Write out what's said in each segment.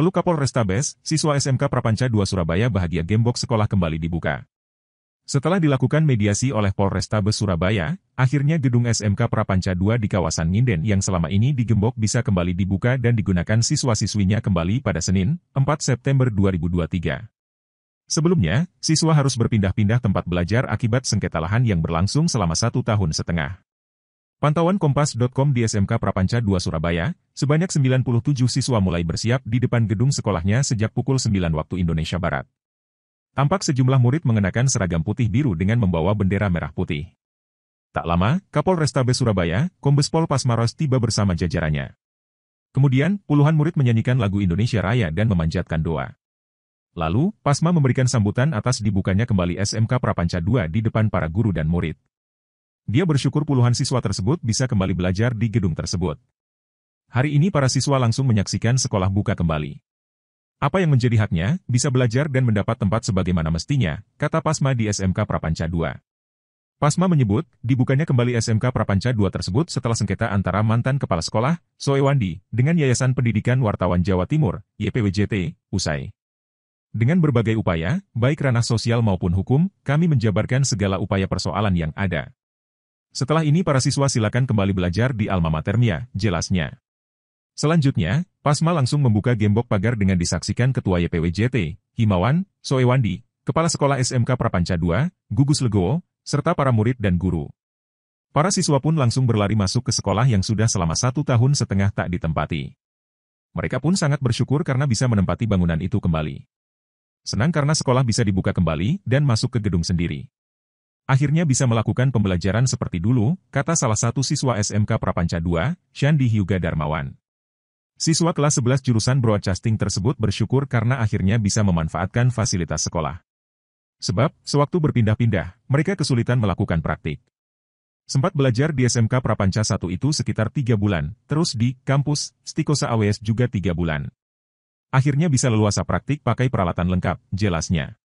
Peluk Kapolrestabes, siswa SMK Prapanca 2 Surabaya bahagia gembok sekolah kembali dibuka. Setelah dilakukan mediasi oleh Polrestabes Surabaya, akhirnya gedung SMK Prapanca 2 di kawasan Nginden yang selama ini digembok bisa kembali dibuka dan digunakan siswa-siswinya kembali pada Senin, 4 September 2023. Sebelumnya, siswa harus berpindah-pindah tempat belajar akibat sengketa lahan yang berlangsung selama satu tahun setengah. Pantauan Kompas.com di SMK Prapanca 2 Surabaya, Sebanyak 97 siswa mulai bersiap di depan gedung sekolahnya sejak pukul 9 waktu Indonesia Barat. Tampak sejumlah murid mengenakan seragam putih biru dengan membawa bendera merah putih. Tak lama, Kapolrestabes Surabaya, Kombespol Pasmaros tiba bersama jajarannya. Kemudian, puluhan murid menyanyikan lagu Indonesia Raya dan memanjatkan doa. Lalu, Pasma memberikan sambutan atas dibukanya kembali SMK Prapanca II di depan para guru dan murid. Dia bersyukur puluhan siswa tersebut bisa kembali belajar di gedung tersebut. Hari ini para siswa langsung menyaksikan sekolah buka kembali. Apa yang menjadi haknya, bisa belajar dan mendapat tempat sebagaimana mestinya, kata Pasma di SMK Prapanca II. Pasma menyebut, dibukanya kembali SMK Prapanca II tersebut setelah sengketa antara mantan kepala sekolah, Soewandi, dengan Yayasan Pendidikan Wartawan Jawa Timur, YPWJT, usai. Dengan berbagai upaya, baik ranah sosial maupun hukum, kami menjabarkan segala upaya persoalan yang ada. Setelah ini para siswa silakan kembali belajar di alma maternya, jelasnya. Selanjutnya, Pasma langsung membuka gembok pagar dengan disaksikan Ketua YPWJT, Himawan, Soewandi, Kepala Sekolah SMK Prapanca II, Gugus Legowo, serta para murid dan guru. Para siswa pun langsung berlari masuk ke sekolah yang sudah selama satu tahun setengah tak ditempati. Mereka pun sangat bersyukur karena bisa menempati bangunan itu kembali. Senang karena sekolah bisa dibuka kembali dan masuk ke gedung sendiri. Akhirnya bisa melakukan pembelajaran seperti dulu, kata salah satu siswa SMK Prapanca II, Shandi Hyuga Darmawan. Siswa kelas 11 jurusan broadcasting tersebut bersyukur karena akhirnya bisa memanfaatkan fasilitas sekolah. Sebab, sewaktu berpindah-pindah, mereka kesulitan melakukan praktik. Sempat belajar di SMK Prapanca 1 itu sekitar 3 bulan, terus di kampus Stikosa AWS juga 3 bulan. Akhirnya bisa leluasa praktik pakai peralatan lengkap, jelasnya.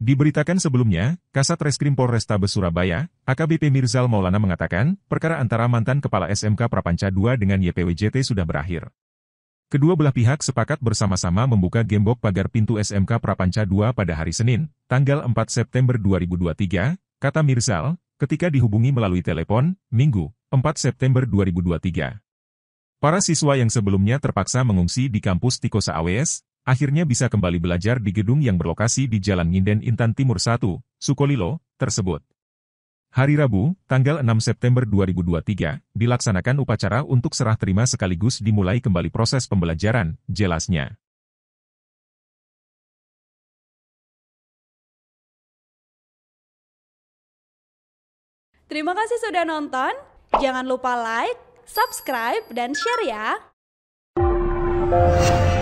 Diberitakan sebelumnya, Kasat Reskrim Polrestabes Surabaya, AKBP Mirzal Maulana mengatakan, perkara antara mantan Kepala SMK Prapanca 2 dengan YPWJT sudah berakhir. Kedua belah pihak sepakat bersama-sama membuka gembok pagar pintu SMK Prapanca 2 pada hari Senin, tanggal 4 September 2023, kata Mirzal, ketika dihubungi melalui telepon, Minggu, 4 September 2023. Para siswa yang sebelumnya terpaksa mengungsi di kampus Tikosa AWS, akhirnya bisa kembali belajar di gedung yang berlokasi di Jalan Nginden Intan Timur 1, Sukolilo, tersebut. Hari Rabu, tanggal 6 September 2023, dilaksanakan upacara untuk serah terima sekaligus dimulai kembali proses pembelajaran, jelasnya. Terima kasih sudah nonton, jangan lupa like, subscribe, dan share ya!